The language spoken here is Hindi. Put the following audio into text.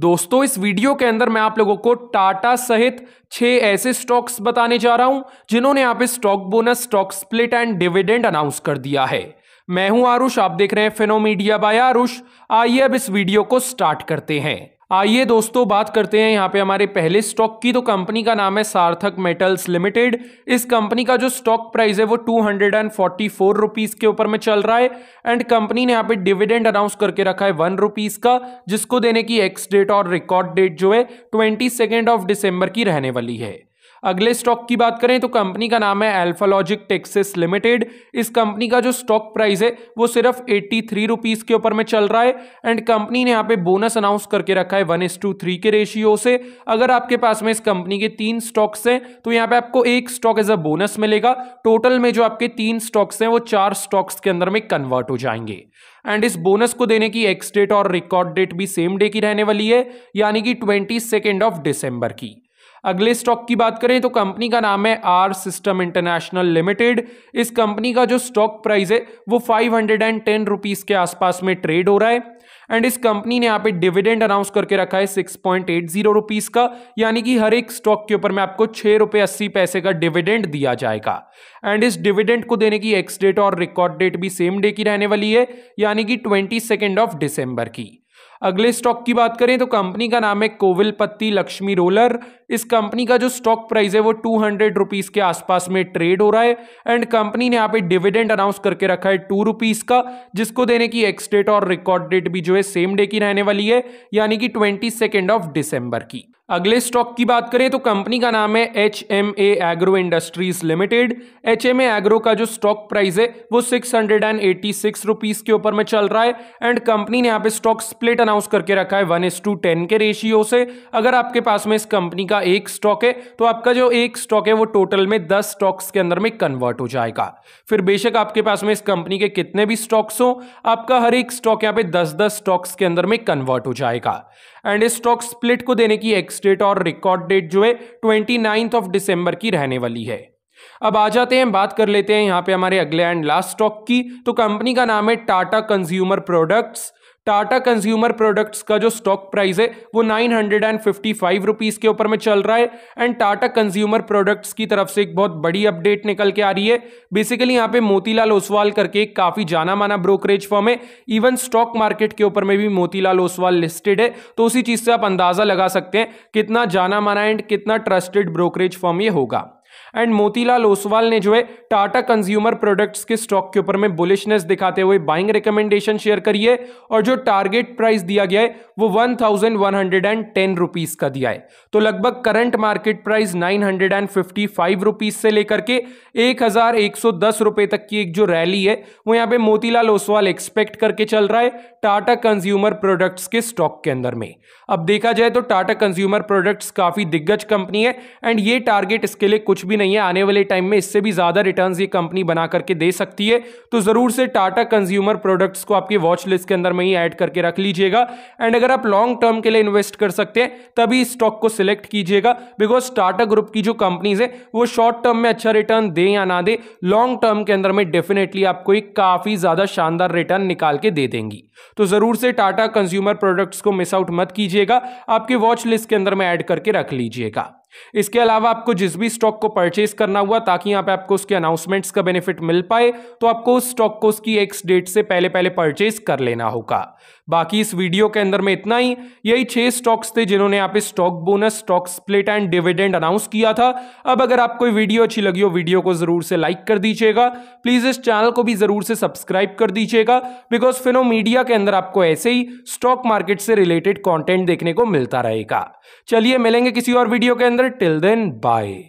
दोस्तों इस वीडियो के अंदर मैं आप लोगों को टाटा सहित छह ऐसे स्टॉक्स बताने जा रहा हूं जिन्होंने आप पे stock bonus stock split and dividend announce कर दिया है मैं हूं आरुष आप देख रहे हैं फिनोमीडिया बाय आरुष आइए अब इस वीडियो को स्टार्ट करते हैं आइए दोस्तों बात करते हैं यहाँ पे हमारे पहले स्टॉक की तो कंपनी का नाम है सार्थक मेटल्स लिमिटेड इस कंपनी का जो स्टॉक प्राइस है वो two hundred and forty four rupees के ऊपर में चल रहा है एंड कंपनी ने यहाँ पे डिविडेंड अनाउंस करके रखा है वन रुपीज का जिसको देने की एक्स डेट और रिकॉर्ड डेट जो है ट्वेंटी सेकेंड ऑफ डिसम्बर की रहने वाली है अगले स्टॉक की बात करें तो कंपनी का नाम है एल्फालॉजिक टेक्सिस लिमिटेड इस कंपनी का जो स्टॉक प्राइस है वो सिर्फ एट्टी थ्री रुपीज़ के ऊपर में चल रहा है एंड कंपनी ने यहाँ पे बोनस अनाउंस करके रखा है वन एस टू थ्री के रेशियो से अगर आपके पास में इस कंपनी के तीन स्टॉक्स हैं तो यहाँ पे आपको एक स्टॉक एज अ बोनस मिलेगा टोटल में जो आपके तीन स्टॉक्स हैं वो चार स्टॉक्स के अंदर में कन्वर्ट हो जाएंगे एंड इस बोनस को देने की एक्स डेट और रिकॉर्ड डेट भी सेम डे की रहने वाली है यानी कि ट्वेंटी सेकेंड ऑफ डिसम्बर की अगले स्टॉक की बात करें तो कंपनी का नाम है आर सिस्टम इंटरनेशनल लिमिटेड इस कंपनी का जो स्टॉक प्राइस है वो five hundred and ten rupees के आसपास में ट्रेड हो रहा है एंड इस कंपनी ने यहाँ पे डिविडेंड अनाउंस करके रखा है six point eight zero rupees का यानी कि हर एक स्टॉक के ऊपर में आपको छः रुपये अस्सी पैसे का डिविडेंड दिया जाएगा एंड इस डिविडेंड को देने की एक्स डेट और रिकॉर्ड डेट भी सेम डे की रहने वाली है यानी कि ट्वेंटी सेकेंड ऑफ डिसम्बर की अगले स्टॉक की बात करें तो कंपनी का नाम है कोविल पत्ती लक्ष्मी रोलर इस कंपनी का जो स्टॉक प्राइस है वो टू हंड्रेड रुपीज़ के आसपास में ट्रेड हो रहा है एंड कंपनी ने यहाँ पे डिविडेंड अनाउंस करके रखा है टू रुपीज़ का जिसको देने की एक्स डेट और रिकॉर्ड डेट भी जो है सेम डे की रहने वाली है यानी कि ट्वेंटी सेकेंड ऑफ डिसम्बर की अगले स्टॉक की बात करें तो कंपनी का नाम है H M A Agro Industries Limited H M A Agro का जो स्टॉक प्राइस है वो six hundred and eighty six rupees के ऊपर में चल रहा है एंड कंपनी ने यहाँ पे स्टॉक स्प्लिट अनाउंस करके रखा है वन एस टू टेन के रेशियो से अगर आपके पास में इस कंपनी का एक स्टॉक है तो आपका जो एक स्टॉक है वो टोटल में दस स्टॉक्स के अंदर में कन्वर्ट हो जाएगा फिर बेशक आपके पास में इस कंपनी के कितने भी स्टॉक्स हो आपका हर एक स्टॉक यहाँ पे दस दस स्टॉक्स के अंदर में कन्वर्ट हो जाएगा एंड स्टॉक स्प्लिट को देने की एक्सडेट और रिकॉर्ड डेट जो है ट्वेंटी ऑफ दिसंबर की रहने वाली है अब आ जाते हैं बात कर लेते हैं यहाँ पे हमारे अगले एंड लास्ट स्टॉक की तो कंपनी का नाम है Tata Consumer Products Tata Consumer Products का जो स्टॉक प्राइस है वो nine hundred and fifty five rupees के ऊपर में चल रहा है एंड टाटा कंज्यूमर प्रोडक्ट्स की तरफ से एक बहुत बड़ी अपडेट निकल के आ रही है बेसिकली यहाँ पे मोतीलाल ओसवाल करके एक काफ़ी जाना माना ब्रोकरेज फर्म है इवन स्टॉक मार्केट के ऊपर में भी मोतीलाल ओसवाल लिस्टेड है तो उसी चीज़ से आप अंदाज़ा लगा सकते हैं कितना जाना माना एंड कितना ट्रस्टेड ब्रोकरेज फॉर्म ये होगा एंड मोतीलाल ओसवाल ने जो है टाटा कंज्यूमर प्रोडक्ट्स के स्टॉक के ऊपर में बुलिशनेस दिखाते हुए बाइंग रिकमेंडेशन शेयर करी है और जो टारगेट प्राइस दिया गया है वो one thousand one hundred and ten rupees का दिया है तो लगभग current market price nine hundred and fifty five rupees से लेकर के एक हजार एक सौ दस रुपए तक की एक जो रैली है वो यहाँ पे मोतीलाल ओसवाल एक्सपेक्ट करके चल रहा है टाटा कंज्यूमर प्रोडक्ट्स के स्टॉक के अंदर में अब देखा जाए तो टाटा कंज्यूमर प्रोडक्ट्स काफी दिग्गज कंपनी है एंड ये टारगेट इसके लिए कुछ भी नहीं है आने वाले टाइम में इससे भी ज़्यादा रिटर्न ये कंपनी बना करके दे सकती है तो ज़रूर से टाटा कंज्यूमर प्रोडक्ट्स को आपकी वॉच लिस्ट के अंदर में ही ऐड करके रख लीजिएगा एंड अगर आप लॉन्ग टर्म के लिए इन्वेस्ट कर सकते हैं तभी स्टॉक को सिलेक्ट कीजिएगा बिकॉज टाटा ग्रुप की जो कंपनीज है वो शॉर्ट टर्म में अच्छा रिटर्न दे या ना दे लॉन्ग टर्म के अंदर में डेफिनेटली आपको एक काफ़ी ज़्यादा शानदार रिटर्न निकाल के दे देंगी तो ज़रूर से टाटा कंज्यूमर प्रोडक्ट्स को मिस आउट मत कीजिएगा आपके वॉच लिस्ट के अंदर में ऐड करके रख लीजिएगा इसके अलावा आपको जिस भी स्टॉक को परचेज करना हुआ ताकि यहाँ पे आपको उसके अनाउंसमेंट्स का बेनिफिट मिल पाए तो आपको उस स्टॉक को उसकी एक्स डेट से पहले पहले परचेज कर लेना होगा बाकी इस वीडियो के अंदर में इतना ही यही छह स्टॉक्स थे जिन्होंने यहाँ पे stock bonus stock split and dividend announce किया था अब अगर आपको वीडियो अच्छी लगी हो वीडियो को जरूर से लाइक कर दीजिएगा प्लीज इस चैनल को भी जरूर से सब्सक्राइब कर दीजिएगा बिकॉज फिनो मीडिया के अंदर आपको ऐसे ही स्टॉक मार्केट से रिलेटेड कॉन्टेंट देखने को मिलता रहेगा चलिए मिलेंगे किसी और वीडियो के अंदर Till then, bye.